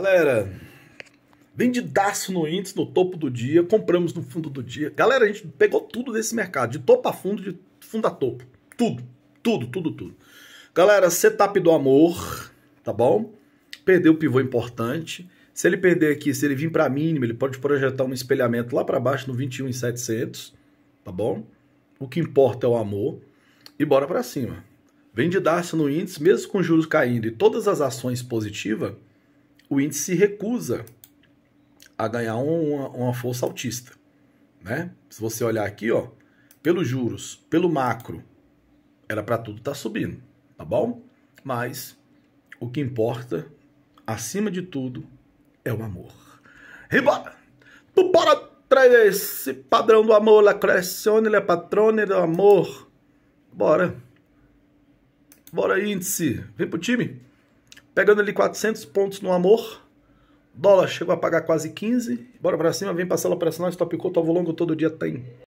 Galera, vendidaço no índice, no topo do dia, compramos no fundo do dia. Galera, a gente pegou tudo desse mercado, de topo a fundo, de fundo a topo. Tudo, tudo, tudo, tudo. Galera, setup do amor, tá bom? Perdeu o pivô importante. Se ele perder aqui, se ele vir para mínima, ele pode projetar um espelhamento lá para baixo no 21,700, tá bom? O que importa é o amor. E bora para cima. Vendidaço no índice, mesmo com juros caindo e todas as ações positivas, o índice se recusa a ganhar uma, uma força altista. Né? Se você olhar aqui, ó, pelos juros, pelo macro, era para tudo estar tá subindo, tá bom? Mas o que importa, acima de tudo, é o amor. Ribora! Bora trazer esse padrão do amor, la creazione, la patrone do amor. Bora! Bora, índice! Vem pro time! Pegando ali 400 pontos no amor. Dólar chegou a pagar quase 15. Bora pra cima, vem parcela operacional, stop call, ao longo todo dia tem.